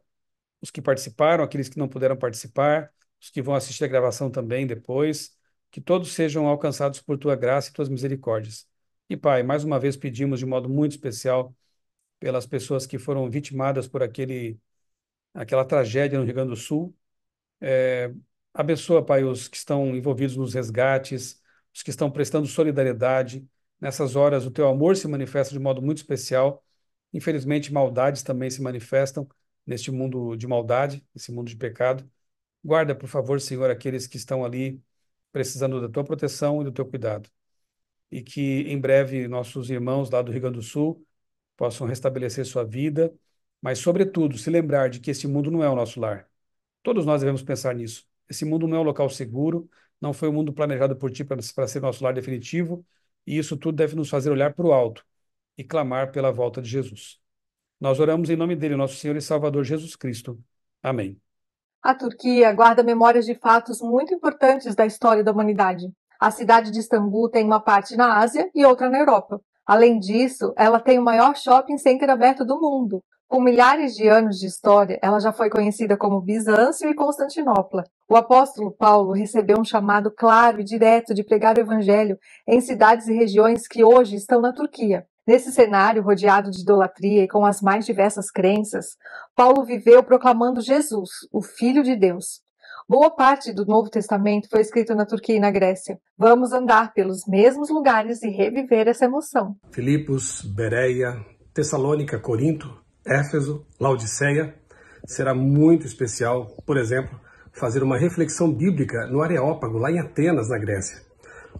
os que participaram, aqueles que não puderam participar, os que vão assistir a gravação também depois. Que todos sejam alcançados por tua graça e tuas misericórdias. E, Pai, mais uma vez pedimos de modo muito especial pelas pessoas que foram vitimadas por aquele aquela tragédia no Rio Grande do Sul. É, abençoa, Pai, os que estão envolvidos nos resgates, os que estão prestando solidariedade. Nessas horas, o teu amor se manifesta de modo muito especial. Infelizmente, maldades também se manifestam neste mundo de maldade, nesse mundo de pecado. Guarda, por favor, Senhor, aqueles que estão ali precisando da tua proteção e do teu cuidado. E que em breve nossos irmãos lá do Rio Grande do Sul possam restabelecer sua vida, mas, sobretudo, se lembrar de que esse mundo não é o nosso lar. Todos nós devemos pensar nisso. Esse mundo não é um local seguro, não foi o um mundo planejado por ti para ser nosso lar definitivo, e isso tudo deve nos fazer olhar para o alto e clamar pela volta de Jesus. Nós oramos em nome dele, nosso Senhor e Salvador Jesus Cristo. Amém.
A Turquia guarda memórias de fatos muito importantes da história da humanidade. A cidade de Istambul tem uma parte na Ásia e outra na Europa. Além disso, ela tem o maior shopping center aberto do mundo, com milhares de anos de história, ela já foi conhecida como Bizâncio e Constantinopla. O apóstolo Paulo recebeu um chamado claro e direto de pregar o evangelho em cidades e regiões que hoje estão na Turquia. Nesse cenário rodeado de idolatria e com as mais diversas crenças, Paulo viveu proclamando Jesus, o Filho de Deus. Boa parte do Novo Testamento foi escrito na Turquia e na Grécia. Vamos andar pelos mesmos lugares e reviver essa emoção.
Filipos, Bereia, Tessalônica, Corinto Éfeso, Laodiceia, será muito especial, por exemplo, fazer uma reflexão bíblica no Areópago, lá em Atenas, na Grécia,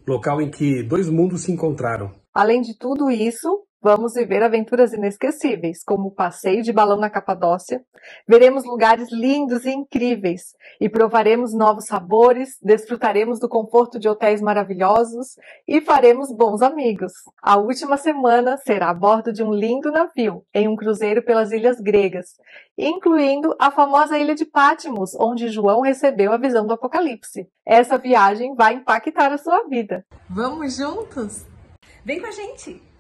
local em que dois mundos se encontraram.
Além de tudo isso, Vamos viver aventuras inesquecíveis, como o passeio de balão na Capadócia. Veremos lugares lindos e incríveis e provaremos novos sabores, desfrutaremos do conforto de hotéis maravilhosos e faremos bons amigos. A última semana será a bordo de um lindo navio, em um cruzeiro pelas ilhas gregas, incluindo a famosa ilha de Patmos, onde João recebeu a visão do Apocalipse. Essa viagem vai impactar a sua vida. Vamos juntos? Vem com a gente!